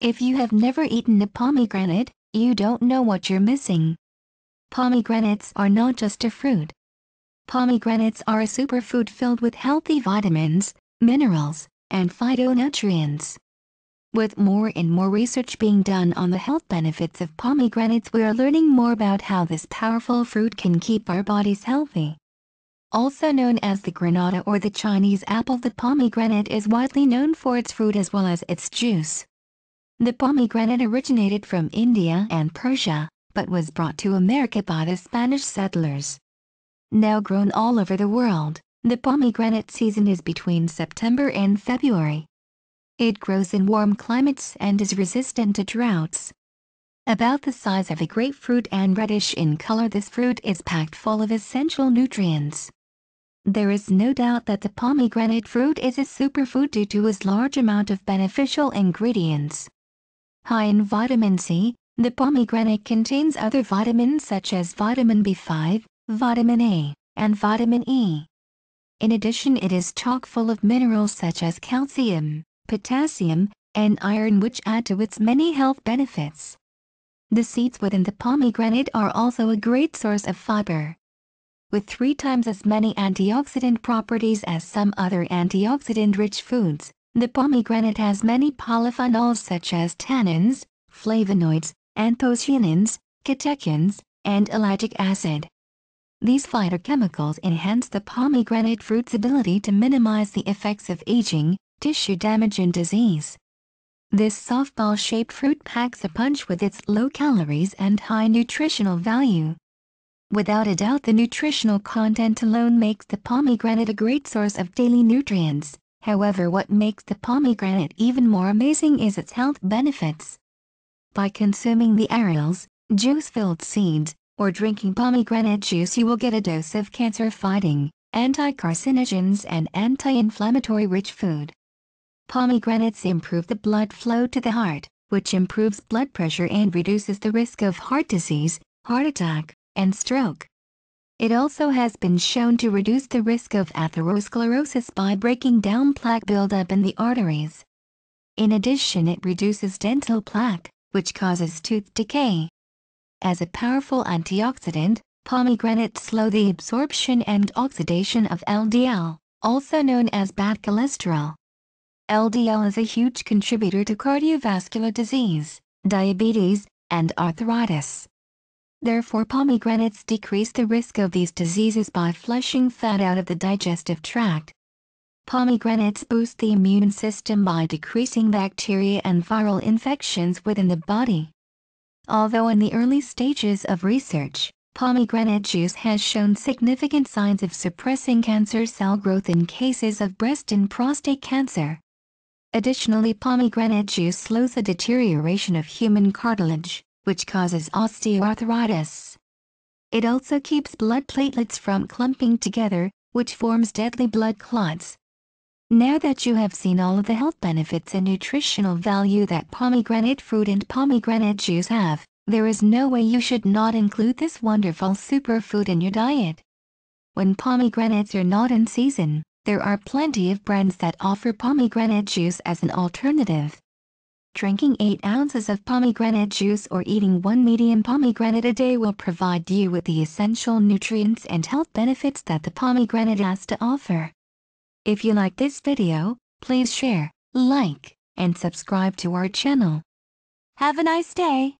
If you have never eaten a pomegranate, you don't know what you're missing. Pomegranates are not just a fruit. Pomegranates are a superfood filled with healthy vitamins, minerals, and phytonutrients. With more and more research being done on the health benefits of pomegranates we are learning more about how this powerful fruit can keep our bodies healthy. Also known as the granada or the Chinese apple the pomegranate is widely known for its fruit as well as its juice. The pomegranate originated from India and Persia, but was brought to America by the Spanish settlers. Now grown all over the world, the pomegranate season is between September and February. It grows in warm climates and is resistant to droughts. About the size of a grapefruit and reddish in color this fruit is packed full of essential nutrients. There is no doubt that the pomegranate fruit is a superfood due to its large amount of beneficial ingredients. High in vitamin C, the pomegranate contains other vitamins such as vitamin B5, vitamin A, and vitamin E. In addition it is chock full of minerals such as calcium, potassium, and iron which add to its many health benefits. The seeds within the pomegranate are also a great source of fiber. With three times as many antioxidant properties as some other antioxidant-rich foods, the pomegranate has many polyphenols such as tannins, flavonoids, anthocyanins, catechins, and ellagic acid. These phytochemicals enhance the pomegranate fruit's ability to minimize the effects of aging, tissue damage and disease. This softball-shaped fruit packs a punch with its low calories and high nutritional value. Without a doubt the nutritional content alone makes the pomegranate a great source of daily nutrients. However what makes the pomegranate even more amazing is its health benefits. By consuming the arils, juice-filled seeds, or drinking pomegranate juice you will get a dose of cancer-fighting, anti-carcinogens and anti-inflammatory rich food. Pomegranates improve the blood flow to the heart, which improves blood pressure and reduces the risk of heart disease, heart attack, and stroke. It also has been shown to reduce the risk of atherosclerosis by breaking down plaque buildup in the arteries. In addition it reduces dental plaque, which causes tooth decay. As a powerful antioxidant, pomegranates slow the absorption and oxidation of LDL, also known as bad cholesterol. LDL is a huge contributor to cardiovascular disease, diabetes, and arthritis. Therefore pomegranates decrease the risk of these diseases by flushing fat out of the digestive tract. Pomegranates boost the immune system by decreasing bacteria and viral infections within the body. Although in the early stages of research, pomegranate juice has shown significant signs of suppressing cancer cell growth in cases of breast and prostate cancer. Additionally pomegranate juice slows the deterioration of human cartilage which causes osteoarthritis. It also keeps blood platelets from clumping together, which forms deadly blood clots. Now that you have seen all of the health benefits and nutritional value that pomegranate fruit and pomegranate juice have, there is no way you should not include this wonderful superfood in your diet. When pomegranates are not in season, there are plenty of brands that offer pomegranate juice as an alternative. Drinking 8 ounces of pomegranate juice or eating 1 medium pomegranate a day will provide you with the essential nutrients and health benefits that the pomegranate has to offer. If you like this video, please share, like, and subscribe to our channel. Have a nice day!